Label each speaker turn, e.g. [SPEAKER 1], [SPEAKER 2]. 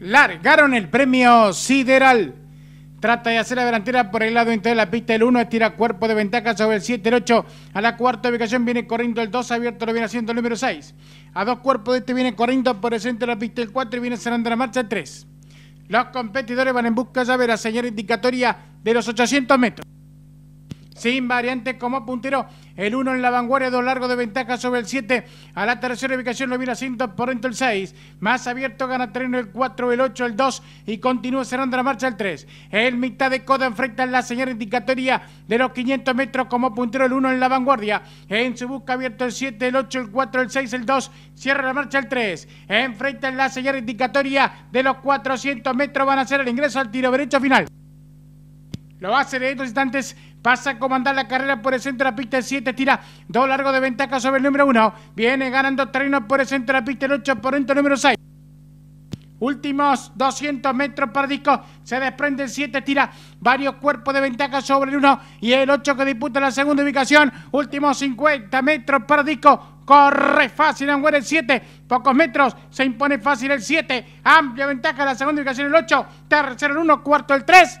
[SPEAKER 1] Largaron el premio Sideral. Trata de hacer la delantera por el lado interior de la pista. El 1 estira cuerpo de ventaja sobre el 7, el 8. A la cuarta ubicación viene corriendo el 2. Abierto lo viene haciendo el número 6. A dos cuerpos de este viene corriendo por el centro de la pista el 4 y viene cerrando la marcha el 3. Los competidores van en busca ya de la señal indicatoria de los 800 metros sin variante como puntero. El 1 en la vanguardia, 2 largo de ventaja sobre el 7. A la tercera ubicación lo viene haciendo por dentro el 6. Más abierto gana terreno el 4, el 8, el 2 y continúa cerrando la marcha el 3. En mitad de coda enfrenta la señal indicatoria de los 500 metros como puntero el 1 en la vanguardia. En su busca abierto el 7, el 8, el 4, el 6, el 2. Cierra la marcha el 3. Enfrenta la señal indicatoria de los 400 metros. Van a hacer el ingreso al tiro derecho final. Lo hace de estos instantes. Pasa a comandar la carrera por el centro de la pista. El 7 tira dos largos de ventaja sobre el número 1. Viene ganando terreno por el centro de la pista. El 8 por dentro, número 6. Últimos 200 metros para disco. Se desprende el 7, tira varios cuerpos de ventaja sobre el 1 y el 8 que disputa la segunda ubicación. Últimos 50 metros para disco. Corre fácil el 7, pocos metros, se impone fácil el 7, amplia ventaja la segunda ubicación el 8, tercero el 1, cuarto el 3,